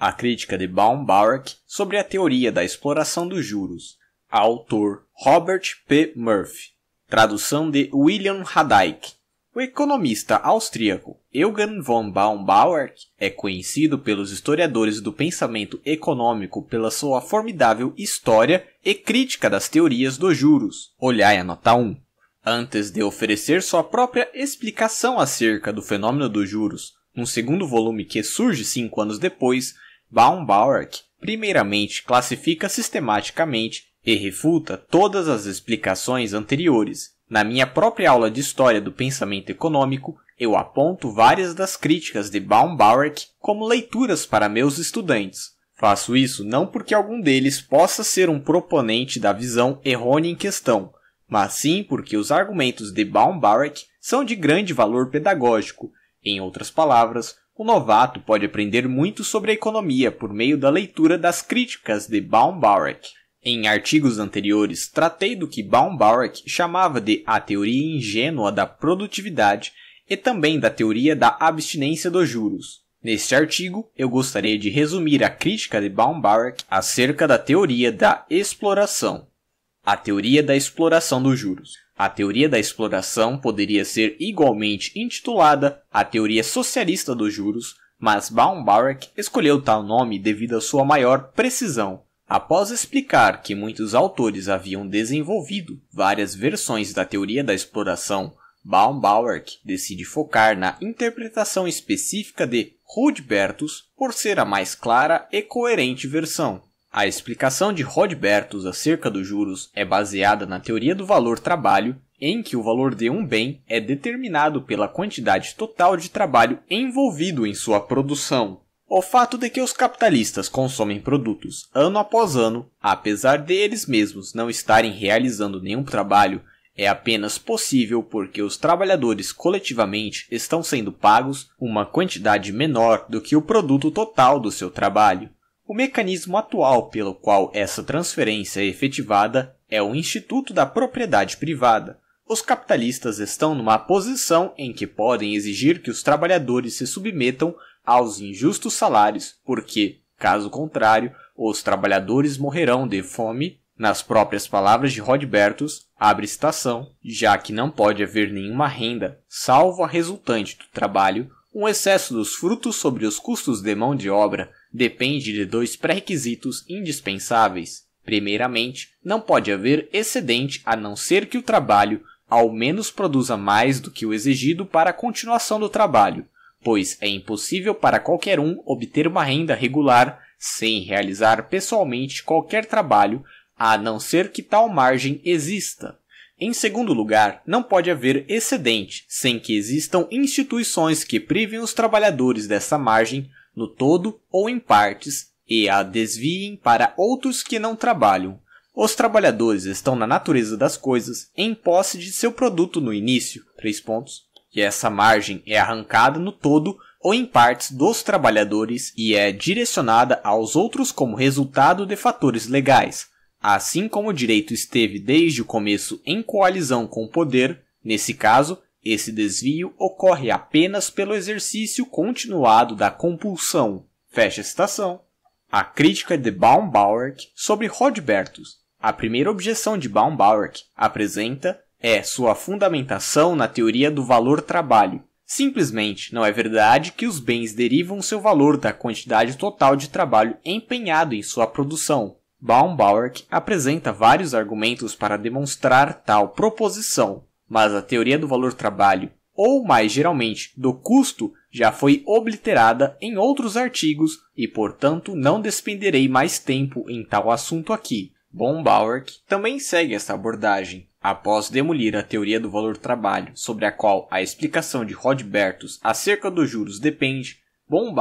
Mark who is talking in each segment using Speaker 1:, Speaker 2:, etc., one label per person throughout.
Speaker 1: A crítica de baum sobre a teoria da exploração dos juros. Autor Robert P. Murphy. Tradução de William Hadaick. O economista austríaco Eugen von baum é conhecido pelos historiadores do pensamento econômico pela sua formidável história e crítica das teorias dos juros. Olhai a nota 1. Antes de oferecer sua própria explicação acerca do fenômeno dos juros, num segundo volume que surge cinco anos depois, Baum-Bauerck, primeiramente, classifica sistematicamente e refuta todas as explicações anteriores. Na minha própria aula de História do Pensamento Econômico, eu aponto várias das críticas de Baum-Bauerck como leituras para meus estudantes. Faço isso não porque algum deles possa ser um proponente da visão errônea em questão, mas sim porque os argumentos de Baum-Bauerck são de grande valor pedagógico. Em outras palavras, o novato pode aprender muito sobre a economia por meio da leitura das críticas de Baumbarek. Em artigos anteriores, tratei do que Baumbarek chamava de a teoria ingênua da produtividade e também da teoria da abstinência dos juros. Neste artigo, eu gostaria de resumir a crítica de Baumbarek acerca da teoria da exploração, a teoria da exploração dos juros. A teoria da exploração poderia ser igualmente intitulada a teoria socialista dos juros, mas Baumbach escolheu tal nome devido à sua maior precisão. Após explicar que muitos autores haviam desenvolvido várias versões da teoria da exploração, Baumbach decide focar na interpretação específica de Rudbertus por ser a mais clara e coerente versão. A explicação de Rod acerca dos juros é baseada na teoria do valor trabalho, em que o valor de um bem é determinado pela quantidade total de trabalho envolvido em sua produção. O fato de que os capitalistas consomem produtos ano após ano, apesar de eles mesmos não estarem realizando nenhum trabalho, é apenas possível porque os trabalhadores coletivamente estão sendo pagos uma quantidade menor do que o produto total do seu trabalho. O mecanismo atual pelo qual essa transferência é efetivada é o Instituto da Propriedade Privada. Os capitalistas estão numa posição em que podem exigir que os trabalhadores se submetam aos injustos salários, porque, caso contrário, os trabalhadores morrerão de fome nas próprias palavras de Rodbertus, abre citação, já que não pode haver nenhuma renda, salvo a resultante do trabalho, um excesso dos frutos sobre os custos de mão de obra depende de dois pré-requisitos indispensáveis. Primeiramente, não pode haver excedente a não ser que o trabalho ao menos produza mais do que o exigido para a continuação do trabalho, pois é impossível para qualquer um obter uma renda regular sem realizar pessoalmente qualquer trabalho, a não ser que tal margem exista. Em segundo lugar, não pode haver excedente sem que existam instituições que privem os trabalhadores dessa margem no todo ou em partes, e a desviem para outros que não trabalham. Os trabalhadores estão na natureza das coisas, em posse de seu produto no início, três pontos, e essa margem é arrancada no todo ou em partes dos trabalhadores e é direcionada aos outros como resultado de fatores legais. Assim como o direito esteve desde o começo em coalizão com o poder, nesse caso, esse desvio ocorre apenas pelo exercício continuado da compulsão. Fecha a citação. A crítica de Baumbauerk sobre Rodbertus. A primeira objeção de Baumbauerk apresenta é sua fundamentação na teoria do valor trabalho. Simplesmente não é verdade que os bens derivam seu valor da quantidade total de trabalho empenhado em sua produção. Baumbauer apresenta vários argumentos para demonstrar tal proposição, mas a teoria do valor trabalho, ou mais geralmente, do custo, já foi obliterada em outros artigos e, portanto, não despenderei mais tempo em tal assunto aqui. Von também segue essa abordagem. Após demolir a teoria do valor trabalho, sobre a qual a explicação de Rodbertus acerca dos juros depende, Von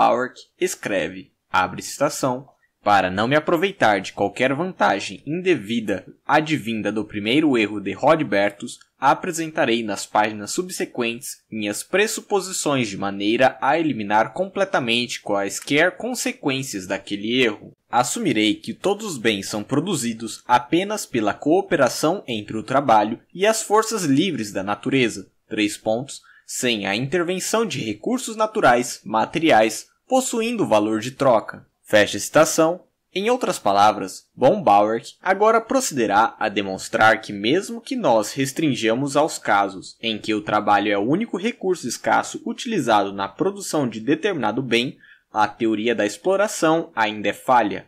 Speaker 1: escreve, abre citação, para não me aproveitar de qualquer vantagem indevida advinda do primeiro erro de Rodbertus, apresentarei nas páginas subsequentes minhas pressuposições de maneira a eliminar completamente quaisquer consequências daquele erro. Assumirei que todos os bens são produzidos apenas pela cooperação entre o trabalho e as forças livres da natureza. Três pontos. Sem a intervenção de recursos naturais, materiais, possuindo valor de troca. Fecha a citação em outras palavras, von Bauerck agora procederá a demonstrar que mesmo que nós restringamos aos casos em que o trabalho é o único recurso escasso utilizado na produção de determinado bem, a teoria da exploração ainda é falha.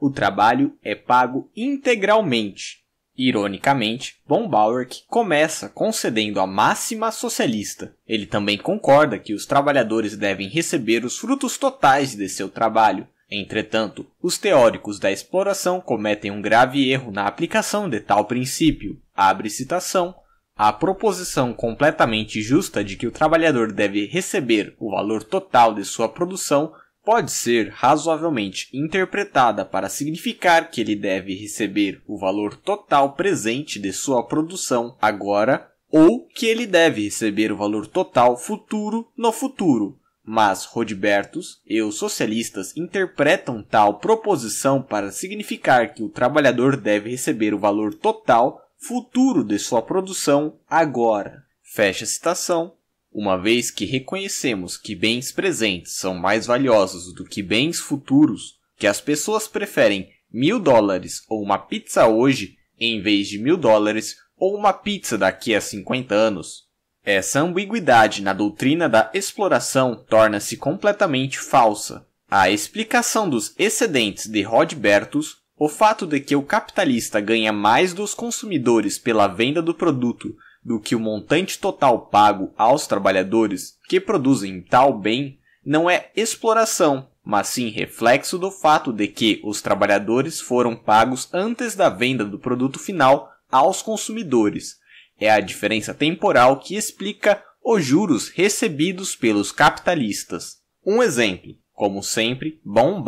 Speaker 1: O trabalho é pago integralmente. Ironicamente, von Bauerck começa concedendo a máxima socialista. Ele também concorda que os trabalhadores devem receber os frutos totais de seu trabalho, Entretanto, os teóricos da exploração cometem um grave erro na aplicação de tal princípio. Abre citação. A proposição completamente justa de que o trabalhador deve receber o valor total de sua produção pode ser razoavelmente interpretada para significar que ele deve receber o valor total presente de sua produção agora ou que ele deve receber o valor total futuro no futuro mas Rodbertos e os socialistas interpretam tal proposição para significar que o trabalhador deve receber o valor total futuro de sua produção agora. Fecha a citação. Uma vez que reconhecemos que bens presentes são mais valiosos do que bens futuros, que as pessoas preferem mil dólares ou uma pizza hoje em vez de mil dólares ou uma pizza daqui a 50 anos, essa ambiguidade na doutrina da exploração torna-se completamente falsa. A explicação dos excedentes de Rodbertus, o fato de que o capitalista ganha mais dos consumidores pela venda do produto do que o montante total pago aos trabalhadores que produzem tal bem, não é exploração, mas sim reflexo do fato de que os trabalhadores foram pagos antes da venda do produto final aos consumidores, é a diferença temporal que explica os juros recebidos pelos capitalistas. Um exemplo. Como sempre, baum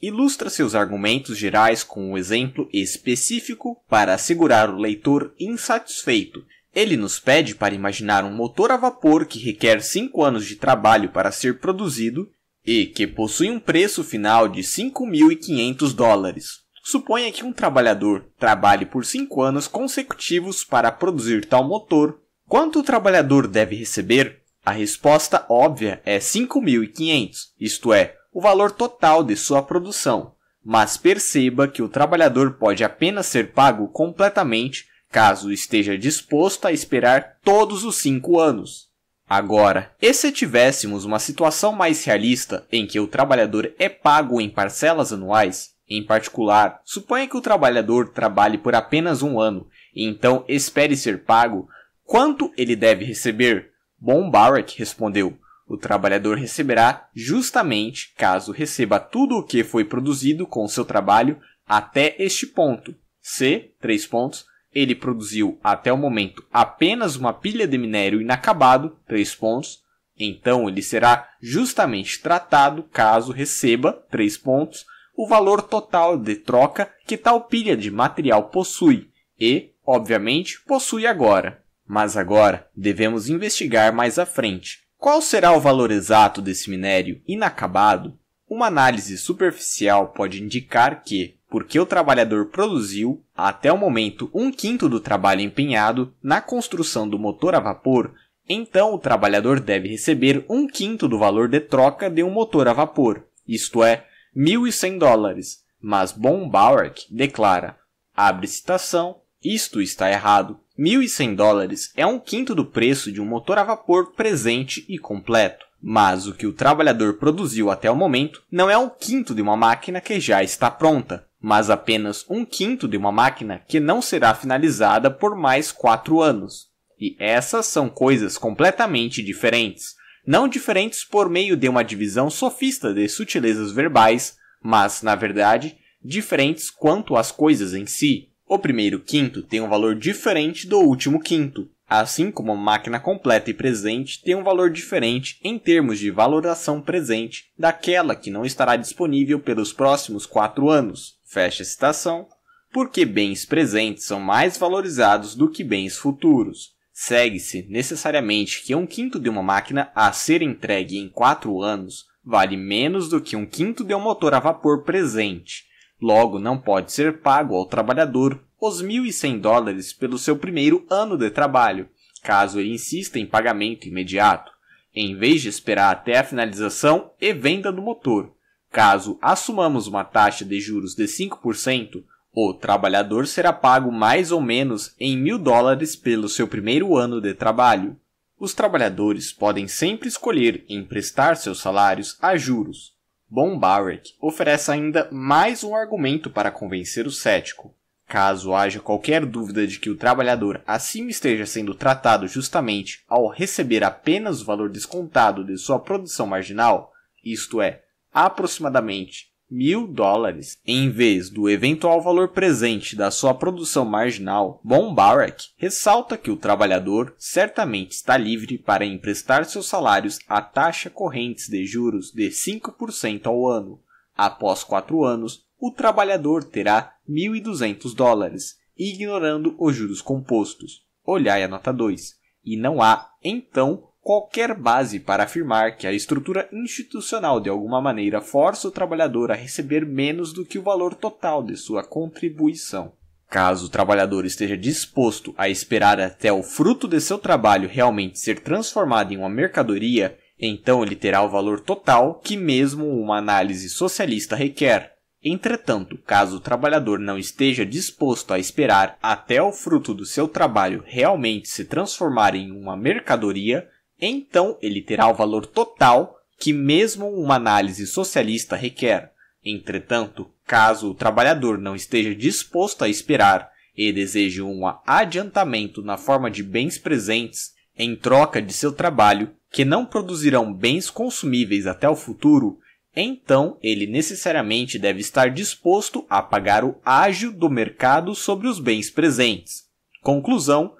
Speaker 1: ilustra seus argumentos gerais com um exemplo específico para assegurar o leitor insatisfeito. Ele nos pede para imaginar um motor a vapor que requer 5 anos de trabalho para ser produzido e que possui um preço final de 5.500 dólares. Suponha que um trabalhador trabalhe por 5 anos consecutivos para produzir tal motor. Quanto o trabalhador deve receber? A resposta óbvia é 5.500, isto é, o valor total de sua produção. Mas perceba que o trabalhador pode apenas ser pago completamente caso esteja disposto a esperar todos os cinco anos. Agora, e se tivéssemos uma situação mais realista em que o trabalhador é pago em parcelas anuais, em particular, suponha que o trabalhador trabalhe por apenas um ano e então espere ser pago. Quanto ele deve receber? Bom Barrett respondeu: o trabalhador receberá justamente caso receba tudo o que foi produzido com seu trabalho até este ponto. Se, três pontos, ele produziu até o momento apenas uma pilha de minério inacabado, três pontos, então ele será justamente tratado caso receba, três pontos, o valor total de troca que tal pilha de material possui e, obviamente, possui agora. Mas agora devemos investigar mais à frente qual será o valor exato desse minério inacabado. Uma análise superficial pode indicar que, porque o trabalhador produziu, até o momento, um quinto do trabalho empenhado na construção do motor a vapor, então o trabalhador deve receber um quinto do valor de troca de um motor a vapor, isto é, 1.100 dólares, mas Bombarak declara, abre citação, isto está errado. 1.100 dólares é um quinto do preço de um motor a vapor presente e completo. Mas o que o trabalhador produziu até o momento não é um quinto de uma máquina que já está pronta, mas apenas um quinto de uma máquina que não será finalizada por mais quatro anos. E essas são coisas completamente diferentes não diferentes por meio de uma divisão sofista de sutilezas verbais, mas, na verdade, diferentes quanto às coisas em si. O primeiro quinto tem um valor diferente do último quinto, assim como a máquina completa e presente tem um valor diferente em termos de valoração presente daquela que não estará disponível pelos próximos quatro anos. Fecha a citação. Porque bens presentes são mais valorizados do que bens futuros. Segue-se, necessariamente, que um quinto de uma máquina a ser entregue em quatro anos vale menos do que um quinto de um motor a vapor presente. Logo, não pode ser pago ao trabalhador os 1.100 dólares pelo seu primeiro ano de trabalho, caso ele insista em pagamento imediato, em vez de esperar até a finalização e venda do motor. Caso assumamos uma taxa de juros de 5%, o trabalhador será pago mais ou menos em mil dólares pelo seu primeiro ano de trabalho. Os trabalhadores podem sempre escolher emprestar seus salários a juros. Bom Barrick oferece ainda mais um argumento para convencer o cético. Caso haja qualquer dúvida de que o trabalhador acima esteja sendo tratado justamente ao receber apenas o valor descontado de sua produção marginal, isto é, aproximadamente mil dólares. Em vez do eventual valor presente da sua produção marginal, Bombarek ressalta que o trabalhador certamente está livre para emprestar seus salários à taxa correntes de juros de 5% ao ano. Após quatro anos, o trabalhador terá 1.200 dólares, ignorando os juros compostos. Olhai a nota 2. E não há, então, qualquer base para afirmar que a estrutura institucional de alguma maneira força o trabalhador a receber menos do que o valor total de sua contribuição. Caso o trabalhador esteja disposto a esperar até o fruto de seu trabalho realmente ser transformado em uma mercadoria, então ele terá o valor total que mesmo uma análise socialista requer. Entretanto, caso o trabalhador não esteja disposto a esperar até o fruto do seu trabalho realmente se transformar em uma mercadoria, então ele terá o valor total que mesmo uma análise socialista requer. Entretanto, caso o trabalhador não esteja disposto a esperar e deseje um adiantamento na forma de bens presentes, em troca de seu trabalho, que não produzirão bens consumíveis até o futuro, então ele necessariamente deve estar disposto a pagar o ágio do mercado sobre os bens presentes. Conclusão: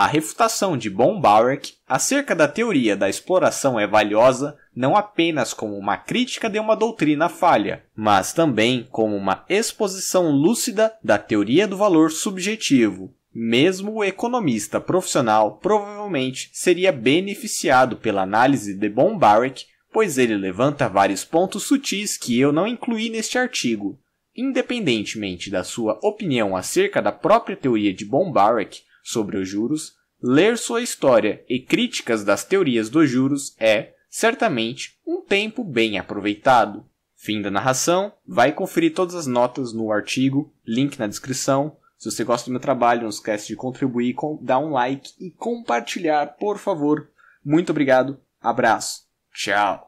Speaker 1: a refutação de Baumbarek acerca da teoria da exploração é valiosa não apenas como uma crítica de uma doutrina falha, mas também como uma exposição lúcida da teoria do valor subjetivo. Mesmo o economista profissional provavelmente seria beneficiado pela análise de Baumbarek, pois ele levanta vários pontos sutis que eu não incluí neste artigo. Independentemente da sua opinião acerca da própria teoria de Baumbarek, sobre os juros, ler sua história e críticas das teorias dos juros é, certamente, um tempo bem aproveitado. Fim da narração, vai conferir todas as notas no artigo, link na descrição. Se você gosta do meu trabalho, não esquece de contribuir, dar um like e compartilhar, por favor. Muito obrigado, abraço, tchau!